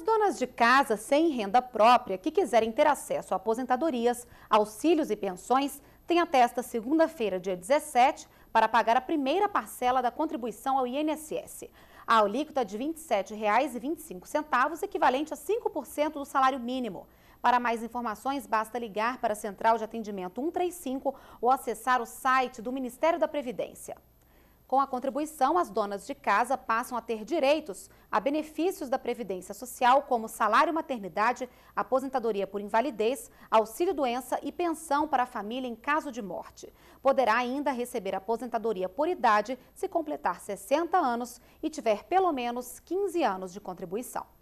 As donas de casa sem renda própria que quiserem ter acesso a aposentadorias, auxílios e pensões têm até esta segunda-feira, dia 17, para pagar a primeira parcela da contribuição ao INSS. A alíquota de R$ 27,25, equivalente a 5% do salário mínimo. Para mais informações, basta ligar para a Central de Atendimento 135 ou acessar o site do Ministério da Previdência. Com a contribuição, as donas de casa passam a ter direitos a benefícios da Previdência Social, como salário maternidade, aposentadoria por invalidez, auxílio-doença e pensão para a família em caso de morte. Poderá ainda receber aposentadoria por idade se completar 60 anos e tiver pelo menos 15 anos de contribuição.